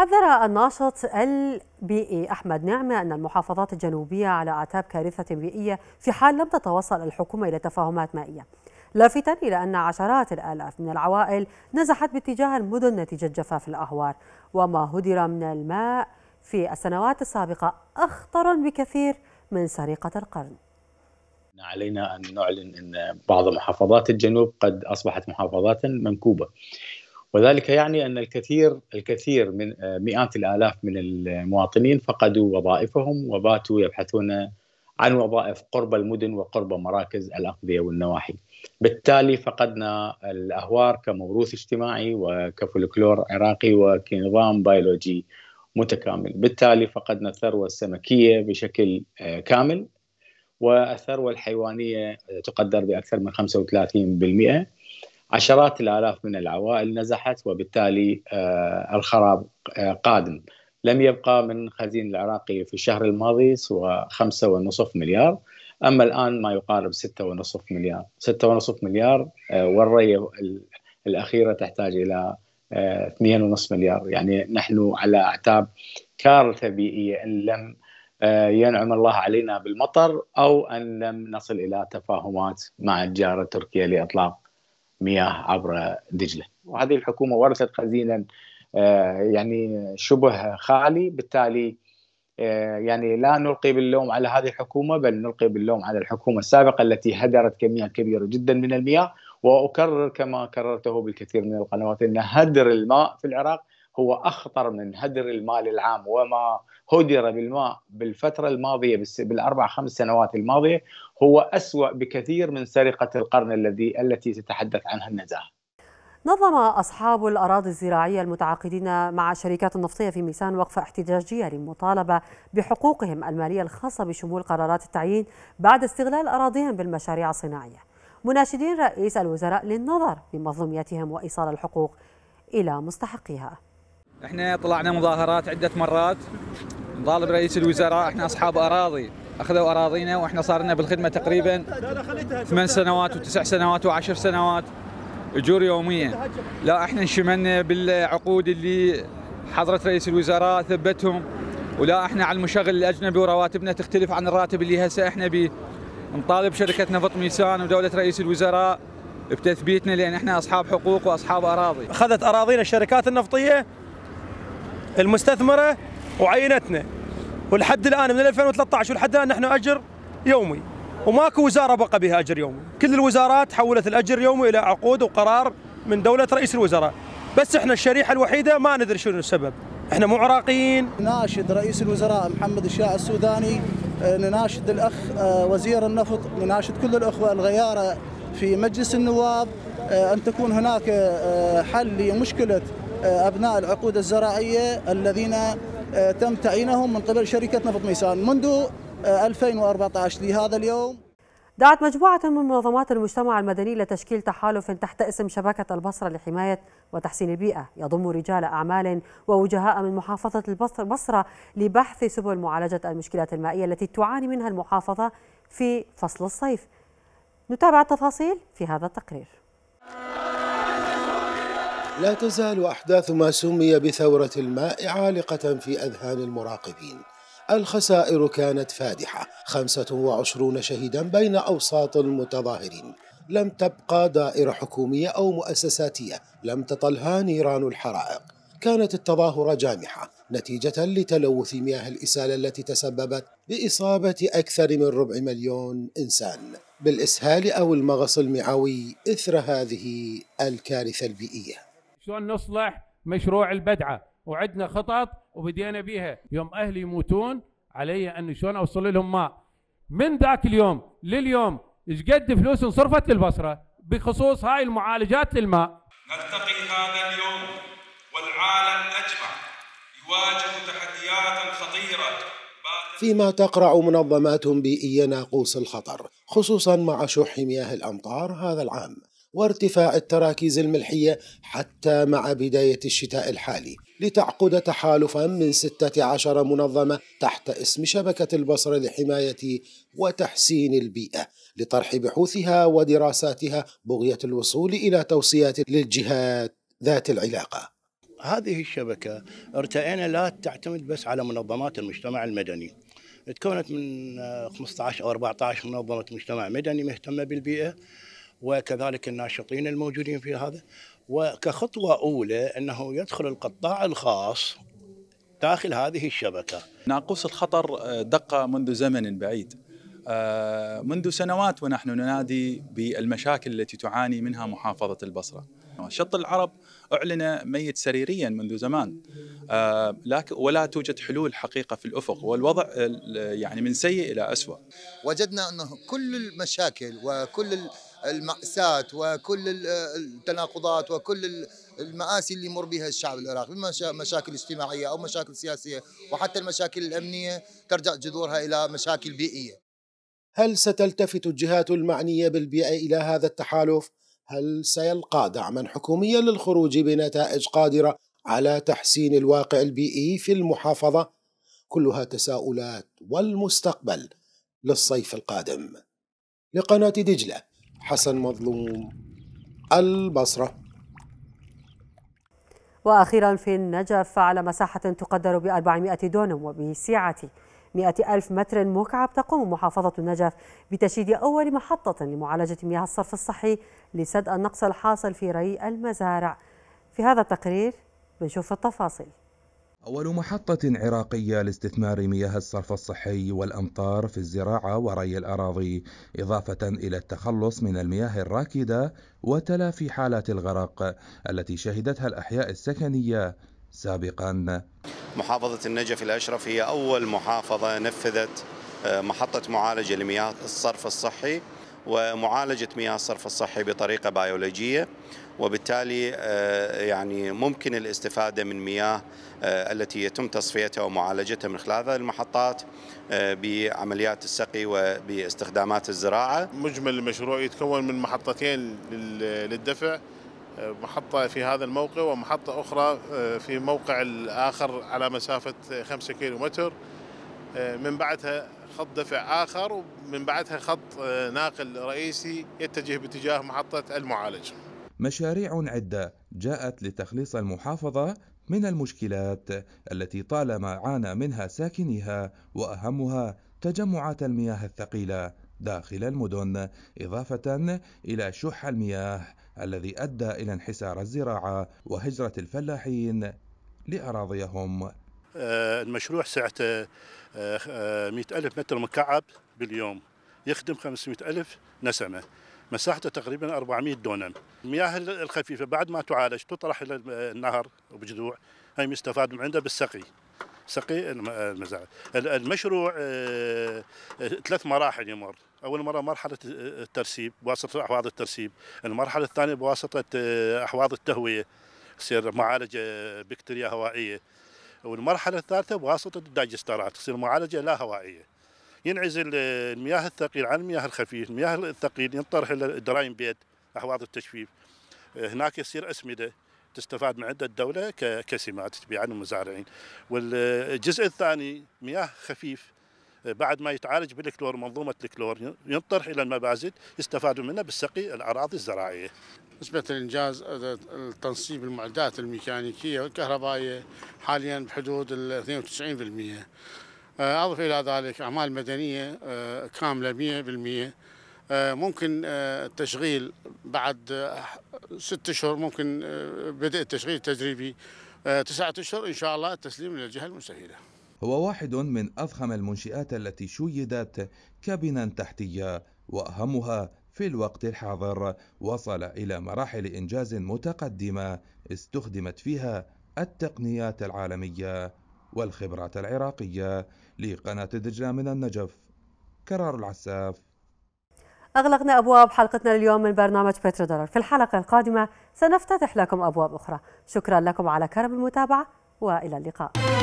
حذر الناشط البيئي أحمد نعمة أن المحافظات الجنوبية على أعتاب كارثة بيئية في حال لم تتوصل الحكومة إلى تفاهمات مائية لافتا إلى أن عشرات الآلاف من العوائل نزحت باتجاه المدن نتيجة جفاف الأهوار وما هدر من الماء في السنوات السابقة أخطر بكثير من سرقة القرن علينا أن نعلن أن بعض محافظات الجنوب قد أصبحت محافظات منكوبة وذلك يعني ان الكثير الكثير من آه، مئات الالاف من المواطنين فقدوا وظائفهم وباتوا يبحثون عن وظائف قرب المدن وقرب مراكز الاقضيه والنواحي. بالتالي فقدنا الاهوار كموروث اجتماعي وكفولكلور عراقي وكنظام بيولوجي متكامل، بالتالي فقدنا الثروه السمكيه بشكل آه، كامل والثروه الحيوانيه تقدر باكثر من 35%. عشرات الالاف من العوائل نزحت وبالتالي آه، الخراب آه، قادم لم يبقى من خزين العراقي في الشهر الماضي سوى خمسة ونصف مليار أما الآن ما يقارب ستة ونصف مليار ستة ونصف مليار آه، والرية الأخيرة تحتاج إلى اثنين ونصف مليار يعني نحن على أعتاب كارثة بيئية إن لم ينعم الله علينا بالمطر أو أن لم نصل إلى تفاهمات مع الجارة تركيا لإطلاق مياه عبر دجله وهذه الحكومه ورثت خزينا آه، يعني شبه خالي بالتالي آه، يعني لا نلقي باللوم على هذه الحكومه بل نلقي باللوم على الحكومه السابقه التي هدرت كميه كبيره جدا من المياه واكرر كما كررته بالكثير من القنوات ان هدر الماء في العراق هو أخطر من هدر المال العام وما هدر بالماء بالفترة الماضية بالأربع خمس سنوات الماضية هو أسوأ بكثير من سرقة القرن الذي التي تتحدث عنها النزاهة نظم أصحاب الأراضي الزراعية المتعاقدين مع الشركات النفطية في ميسان وقفة احتجاجية للمطالبة بحقوقهم المالية الخاصة بشمول قرارات التعيين بعد استغلال أراضيهم بالمشاريع الصناعية مناشدين رئيس الوزراء للنظر في مظلوميتهم وإيصال الحقوق إلى مستحقيها احنا طلعنا مظاهرات عده مرات نطالب رئيس الوزراء احنا اصحاب اراضي اخذوا اراضينا واحنا صارنا بالخدمه تقريبا ثمان سنوات وتسع سنوات وعشر سنوات اجور يوميه لا احنا انشملنا بالعقود اللي حضره رئيس الوزراء ثبتهم ولا احنا على المشغل الاجنبي ورواتبنا تختلف عن الراتب اللي هسه احنا به نطالب شركه نفط ميسان ودوله رئيس الوزراء بتثبيتنا لان احنا اصحاب حقوق واصحاب اراضي. اخذت اراضينا الشركات النفطيه المستثمره وعينتنا ولحد الان من 2013 ولحد الان نحن اجر يومي وماكو وزاره بقى بها اجر يومي، كل الوزارات حولت الاجر اليومي الى عقود وقرار من دوله رئيس الوزراء، بس احنا الشريحه الوحيده ما ندري شنو السبب، احنا مو عراقيين. ناشد رئيس الوزراء محمد الشاع السوداني، آه، نناشد الاخ آه، وزير النفط، نناشد كل الاخوه الغياره في مجلس النواب آه، ان تكون هناك حل لمشكله أبناء العقود الزراعية الذين آه، تم تعيينهم من قبل شركة نفط ميسان منذ 2014 آه، لهذا اليوم دعت مجموعة من منظمات المجتمع المدني لتشكيل تحالف تحت اسم شبكة البصرة لحماية وتحسين البيئة يضم رجال أعمال ووجهاء من محافظة البصرة لبحث سبل معالجة المشكلات المائية التي تعاني منها المحافظة في فصل الصيف نتابع التفاصيل في هذا التقرير لا تزال أحداث ما سمي بثورة الماء عالقة في أذهان المراقبين الخسائر كانت فادحة 25 شهيدا بين أوساط المتظاهرين لم تبقى دائرة حكومية أو مؤسساتية لم تطلها نيران الحرائق كانت التظاهرة جامحة نتيجة لتلوث مياه الإسالة التي تسببت بإصابة أكثر من ربع مليون إنسان بالإسهال أو المغص المعوي إثر هذه الكارثة البيئية شلون نصلح مشروع البدعه وعندنا خطط وبدينا بيها يوم اهلي يموتون علي ان شلون اوصل لهم ماء من ذاك اليوم لليوم ايش قد فلوس انصرفت للبصره بخصوص هاي المعالجات للماء نلتقي هذا اليوم والعالم اجمع يواجه تحديات خطيره فيما تقرع منظمات بيئية ناقوس الخطر خصوصا مع شح مياه الأمطار هذا العام وارتفاع التراكيز الملحية حتى مع بداية الشتاء الحالي لتعقد تحالفا من 16 منظمة تحت اسم شبكة البصرة لحماية وتحسين البيئة لطرح بحوثها ودراساتها بغية الوصول إلى توصيات للجهات ذات العلاقة هذه الشبكة ارتئينا لا تعتمد بس على منظمات المجتمع المدني تكونت من 15 أو 14 منظمة مجتمع مدني مهتمة بالبيئة وكذلك الناشطين الموجودين في هذا وكخطوة أولى أنه يدخل القطاع الخاص داخل هذه الشبكة ناقوس الخطر آه، دق منذ زمن بعيد آه، منذ سنوات ونحن ننادي بالمشاكل التي تعاني منها محافظة البصرة شط العرب أعلن ميت سريريا منذ زمان آه، ولا توجد حلول حقيقة في الأفق والوضع يعني من سيء إلى أسوأ وجدنا أنه كل المشاكل وكل المأساة وكل التناقضات وكل المآسي اللي يمر بها الشعب العراقي من مشاكل اجتماعية أو مشاكل سياسية وحتى المشاكل الأمنية ترجع جذورها إلى مشاكل بيئية هل ستلتفت الجهات المعنية بالبيئة إلى هذا التحالف؟ هل سيلقى دعما حكوميا للخروج بنتائج قادرة على تحسين الواقع البيئي في المحافظة؟ كلها تساؤلات والمستقبل للصيف القادم لقناة دجلة حسن مظلوم البصرة وأخيرا في النجف على مساحة تقدر ب 400 دونم وبسعة 100 ألف متر مكعب تقوم محافظة النجف بتشييد أول محطة لمعالجة مياه الصرف الصحي لسد النقص الحاصل في ري المزارع في هذا التقرير بنشوف التفاصيل أول محطة عراقية لاستثمار مياه الصرف الصحي والأمطار في الزراعة وري الأراضي، إضافة إلى التخلص من المياه الراكدة وتلافي حالات الغرق التي شهدتها الأحياء السكنية سابقا. محافظة النجف الأشرف هي أول محافظة نفذت آه، محطة معالجة لمياه الصرف الصحي ومعالجة مياه الصرف الصحي بطريقة بيولوجية وبالتالي آه، يعني ممكن الاستفادة من مياه آه، التي يتم تصفيتها ومعالجتها من خلال هذه المحطات آه، بعمليات السقي وباستخدامات الزراعة مجمل المشروع يتكون من محطتين للدفع محطة في هذا الموقع ومحطة أخرى في موقع الآخر على مسافة 5 كيلومتر من بعدها خط دفع آخر ومن بعدها خط ناقل رئيسي يتجه باتجاه محطة المعالج مشاريع عدة جاءت لتخليص المحافظة من المشكلات التي طالما عانى منها ساكنيها وأهمها تجمعات المياه الثقيلة داخل المدن إضافة إلى شح المياه الذي أدى إلى انحسار الزراعة وهجرة الفلاحين لأراضيهم آه، المشروع سعته آه، آه، مئة ألف متر مكعب باليوم يخدم خمسمائة ألف نسمة مساحته تقريبا 400 دونم المياه الخفيفه بعد ما تعالج تطرح الى النهر وبجذوع هي مستفاد من عنده بالسقي سقي المزارع المشروع آه، آه، ثلاث مراحل يمر اول مره مرحله آه، الترسيب بواسطه احواض الترسيب المرحله الثانيه بواسطه احواض التهويه تصير معالجه بكتيريا هوائيه والمرحله الثالثه بواسطه الدايجسترات تصير معالجه لا هوائيه ينعزل المياه الثقيل عن المياه الخفيف المياه الثقيل ينطرح الى الدراين بيت احواض التجفيف آه، هناك يصير اسمده تستفاد من عده الدوله كسمات تبيع عن المزارعين والجزء الثاني مياه خفيف آه، بعد ما يتعالج بالكلور منظومه الكلور ينطرح الى المبازل يستفادوا منه بالسقي الاراضي الزراعيه. نسبه الانجاز آه، تنصيب المعدات الميكانيكيه والكهربائيه حاليا بحدود ال 92%. آه، أضف إلى ذلك أعمال مدنية آه، كاملة 100% آه، ممكن التشغيل بعد ست أشهر ممكن بدء التشغيل التجريبي تسعة أشهر إن شاء الله التسليم للجهة المسهلة هو واحد من أضخم المنشآت التي شيدت كبنا تحتية وأهمها في الوقت الحاضر وصل إلى مراحل إنجاز متقدمة استخدمت فيها التقنيات العالمية والخبرات العراقية لقناة دجلة من النجف كرار العساف أغلقنا أبواب حلقتنا اليوم من برنامج بيترو دولار في الحلقة القادمة سنفتتح لكم أبواب أخرى شكرا لكم على كرم المتابعة وإلى اللقاء